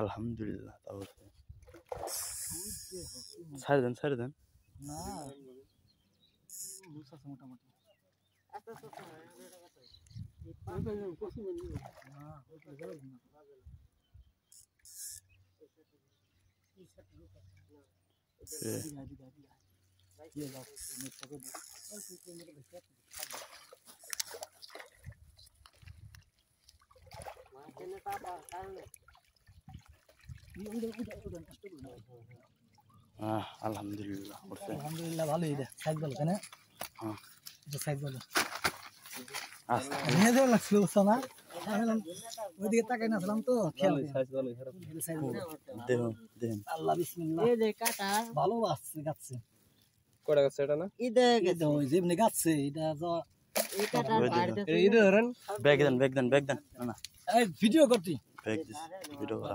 আলহামদুলিল্লাহ তাও ছাড়ে দেন ছাড়ে দেন Ini apa? Tahu nggak? আলহামদুলিল্লাহ আলহামদুলিল্লাহ ভালোই না যে হ্যাঁ। যেমনি এটা আচ্ছা। হ্যাঁ, হ্যাঁ, দেন দেন ভিডিও করতি ভিডিও করা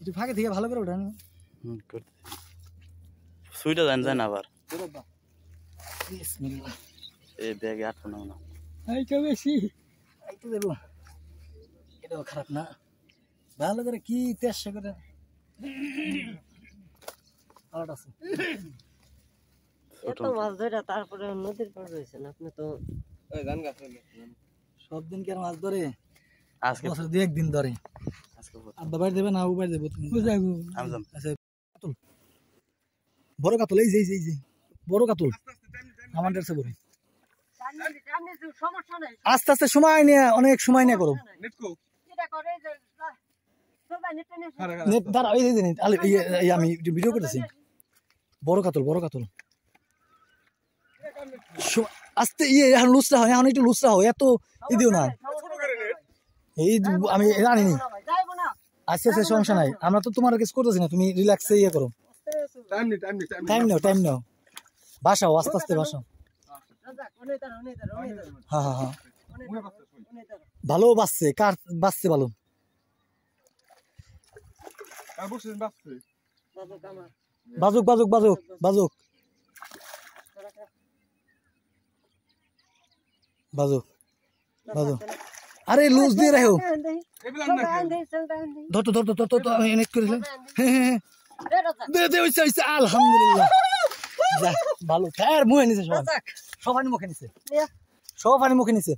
একটু ফাঁকে থেকে ভালো করে ওঠানো সুইটা জানি জান আবার এই ব্যাগে আটকো না এই তো বেশি এই তো দেবো এটাও খারাপ না ভালো করে কি তেরশো করে আলাদা আছে এত মাছ ধরে তারপরে নদীর পার রয়েছেন আপনি তো সব দিন আর মাছ ধরে আজকে বছর দু একদিন ধরে আস্তে আস্তে সময় নিয়ে অনেক সময় নিয়ে করো আমি ভিডিও করতেছি বড় কাতুল বড় কাতল আস্তে ইয়ে এখন লুচরা হয় এখন একটু লুচরা হয় এত ই দিও না এই আমি জানিনি আস্তে আচ্ছা, আচ্ছা, আস্তে সমস্যা নাই আমরা তো তোমার কিছু করতেছি না তুমি রিল্যাক্সে ইয়ে করো টাইম নাও টাইম নাও বাসাও আস্তে আস্তে বাসাও ভালো বাঁচছে কার বাঁচছে ভালো বাজুক বাজুক বাজুক বাজুক বাজুক বাজুক আরে লুজ দিয়ে রাখো ধরতো ধরতো ধরতো করেছিলাম আলহামদুলিল্লাহ ভালো মুখে নিছে সব সবানি মুখে নিছে সব মুখে নিছে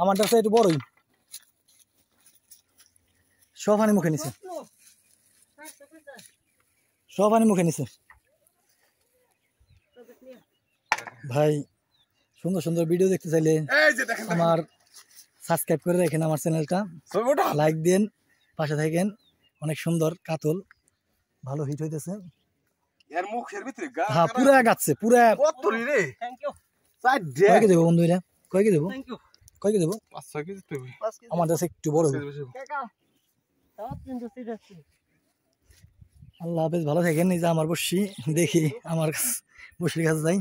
আমার একটু বড়ই মুখে নিছে মুখে নিছে ভাই সুন্দর সুন্দর ভিডিও দেখতে চাইলে আমার সাবস্ক্রাইব করে দেখেন আমার চ্যানেলটা লাইক দেন পাশে থাকেন অনেক সুন্দর কাতল ভালো হিট হইতেছে হ্যাঁ, আমার কাছে একটু বড় আল্লাহ হাফেজ ভালো থাকেন এই যে আমার বসি দেখি আমার বসির কাছে যাই